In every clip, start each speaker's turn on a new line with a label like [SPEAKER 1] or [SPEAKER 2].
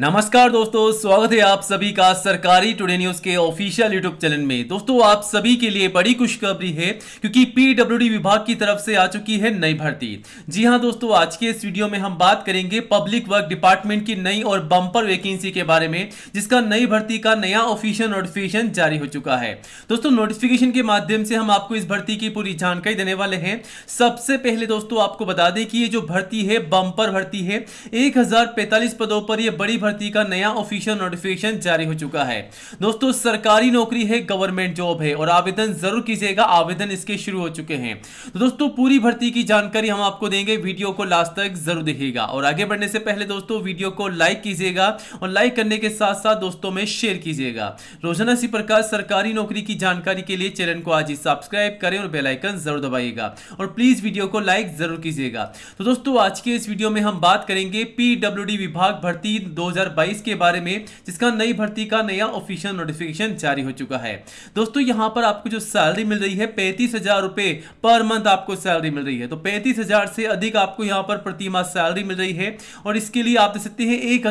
[SPEAKER 1] नमस्कार दोस्तों स्वागत है आप सभी का सरकारी टुडे न्यूज के ऑफिशियल यूट्यूब चैनल में दोस्तों आप सभी के लिए बड़ी खुशखबरी है क्योंकि पीडब्ल्यूडी विभाग की तरफ से आ चुकी है नई भर्ती जी हां दोस्तों आज के इस वीडियो में हम बात करेंगे पब्लिक वर्क डिपार्टमेंट की नई और बम्पर वैकेंसी के बारे में जिसका नई भर्ती का नया ऑफिशियल नोटिफिकेशन जारी हो चुका है दोस्तों नोटिफिकेशन के माध्यम से हम आपको इस भर्ती की पूरी जानकारी देने वाले हैं सबसे पहले दोस्तों आपको बता दें कि ये जो भर्ती है बम्पर भर्ती है एक पदों पर यह बड़ी भर्ती का नया ऑफिशियल नोटिफिकेशन जारी हो चुका है दोस्तों सरकारी नौकरी है गवर्नमेंट जॉब है और आवेदन जरूर कीजिएगा आवेदन इसके शुरू हो चुके हैं तो दोस्तों पूरी भर्ती की जानकारी हम आपको देंगे वीडियो को लास्ट तक जरूर देखिएगा और आगे बढ़ने से पहले दोस्तों वीडियो को लाइक कीजिएगा और लाइक करने के साथ साथ दोस्तों में शेयर कीजिएगा रोजाना सी प्रकार सरकारी नौकरी की जानकारी के लिए चैनल को आज ही सब्सक्राइब करें और बेलाइकन जरूर दबाइएगा और प्लीज वीडियो को लाइक जरूर कीजिएगा तो दोस्तों आज के इस वीडियो में हम बात करेंगे पीडब्ल्यू विभाग भर्ती दो 2022 के बारे में जिसका नई भर्ती का नया ऑफिशियल नोटिफिकेशन जारी हो चुका है दोस्तों यहां पर आपको जो सैलरी मिल रही है पैंतीस हजार रुपए पर मंथ आपको सैलरी मिल रही है तो पैंतीस हजार से अधिक आपको यहां पर प्रतिमा सैलरी मिल रही है और इसके लिए आप देख सकते हैं एक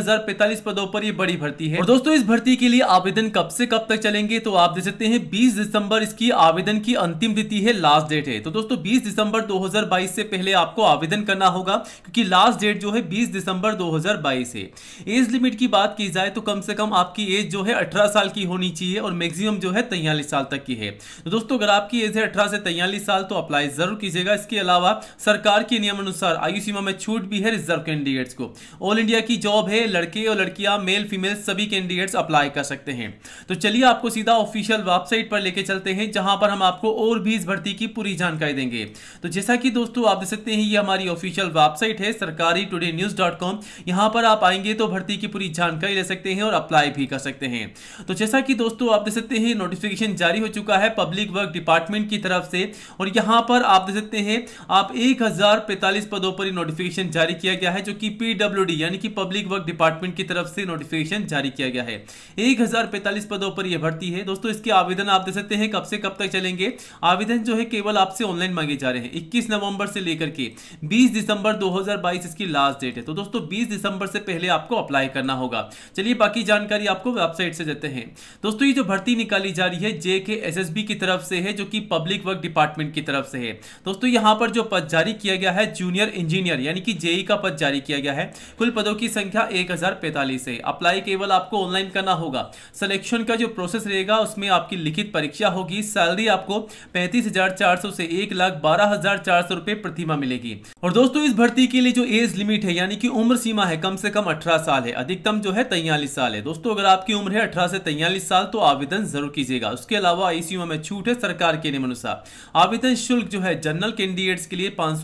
[SPEAKER 1] पदों पर यह बड़ी भर्ती है और दोस्तों इस भर्ती के लिए आवेदन कब से कब तक चलेंगे तो आप देख सकते हैं बीस दिसंबर इसकी आवेदन की अंतिम तिथि है लास्ट डेट है तो दोस्तों बीस दिसंबर दो से पहले आपको आवेदन करना होगा क्योंकि लास्ट डेट जो है 20 दिसंबर 2022 है इस एज लिमिट की बात की जाए तो कम से कम आपकी एज जो है अठारह साल की होनी चाहिए और मैक्सिमम जो है तैयलीस साल तक की है तो दोस्तों अगर आपकी एज है अठारह से तैयलीस साल तो अप्लाई जरूर कीजिएगा इसके अलावा सरकार के नियम अनुसार आयु सीमा में छूट भी है रिजर्व कैंडिडेट्स को ऑल इंडिया की जॉब है लड़के और लड़कियां मेल फीमेल सभी कैंडिडेट्स अप्लाई कर सकते हैं तो चलिए आपको सीधा ऑफिशियल वेबसाइट पर लेके चलते हैं जहां पर हम आपको और भी इस भर्ती की पूरी जानकारी देंगे तो जैसा कि दोस्तों आप देख सकते हैं ये हमारी ऑफिशियल वेबसाइट है सरकारी टूडे न्यूज डॉट कॉम यहाँ पर आप आएंगे तो भर्ती पूरी की पूरी जानकारी ले सकते हैं और अप्लाई भी कर सकते हैं तो जैसा कि दोस्तों आप देख सकते हैं नोटिफिकेशन जारी हो चुका है पब्लिक वर्क डिपार्टमेंट की तरफ से और यहाँ पर आप देख सकते हैं आप एक पदों पर नोटिफिकेशन जारी किया गया है जो कि पीडब्ल्यू यानी कि पब्लिक वर्क डिपार्टमेंट की तरफ से नोटिफिकेशन जारी किया गया है एक पदों पर यह भर्ती है दोस्तों इसके आवेदन आप दे सकते हैं कब से कब तक चलेंगे आवेदन जो है केवल आपसे ऑनलाइन मांगे जा रहे हैं इक्कीस नवंबर से लेकर के बीस दिसंबर दो इसकी लास्ट डेट है तो दोस्तों बीस दिसंबर से पहले आपको अप्लाई अप्लाई करना होगा चलिए बाकी जानकारी आपको वेबसाइट से देते हैं दोस्तों ये जो भर्ती निकाली जा रही है जेके के एस की तरफ से है जो कि पब्लिक वर्क डिपार्टमेंट की तरफ से है दोस्तों यहाँ पर जो पद जारी किया गया है जूनियर इंजीनियर यानी कि जेई e का पद जारी किया गया है कुल पदों की संख्या एक है अप्लाई केवल आपको ऑनलाइन करना होगा सिलेक्शन का जो प्रोसेस रहेगा उसमें आपकी लिखित परीक्षा होगी सैलरी आपको पैंतीस हजार चार सौ से एक लाख बारह हजार चार सौ रुपए प्रतिमा मिलेगी और दोस्तों इस भर्ती के लिए जो एज लिमिट है यानी कि उम्र सीमा है कम से कम अठारह साल है अधिकतम जो है तैयलीस साल है दोस्तों अगर आपकी उम्र है अठारह से तैयलीस साल तो आवेदन जरूर कीजिएगा उसके अलावा इस युवा में छूट है सरकार के नियमानुसार आवेदन शुल्क जो है जनरल कैंडिडेट्स के लिए पांच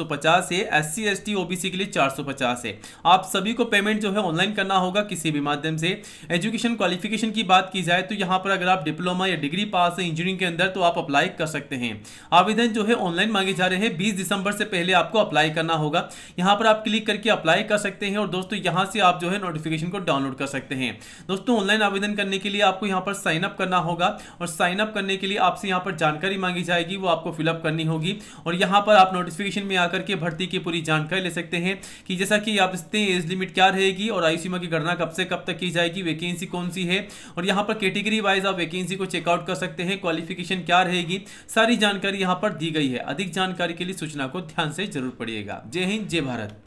[SPEAKER 1] है एस सी एस ओबीसी के लिए चार है आप सभी को पेमेंट जो है ऑनलाइन करना होगा किसी भी माध्यम से एजुकेशन क्वालिफिकेशन की बात की जाए तो यहाँ पर अगर आप डिप्लोमा या डिग्री पास है इंजीनियरिंग के अंदर तो आप अप्लाई कर सकते हैं आवेदन जो है ऑनलाइन मांगे जा रहे हैं बीस दिसंबर से पहले आपको अप्लाई करना होगा यहाँ पर आप क्लिक करके अप्लाई कर सकते हैं और दोस्तों यहाँ से आप जो है नोटिफिकेशन एप्लीकेशन को डाउनलोड कर सकते हैं दोस्तों ऑनलाइन आवेदन करने के लिए आपको यहाँ पर साइन अप करना होगा और साइन अप करने के लिए आपसे यहाँ पर जानकारी मांगी जाएगी वो आपको फिलअप करनी होगी और यहाँ पर आप नोटिफिकेशन में आकर के भर्ती की पूरी जानकारी ले सकते हैं कि जैसा कि आप इसते हैं एज लिमिट क्या रहेगी और आई की गणना कब से कब तक की जाएगी वैकेंसी कौन सी है और यहाँ पर कैटेगरी वाइज आप वैकेंसी को चेकआउट कर सकते हैं क्वालिफिकेशन क्या रहेगी सारी जानकारी यहाँ पर दी गई है अधिक जानकारी के लिए सूचना को ध्यान से जरूर पढ़िएगा जय हिंद जय भारत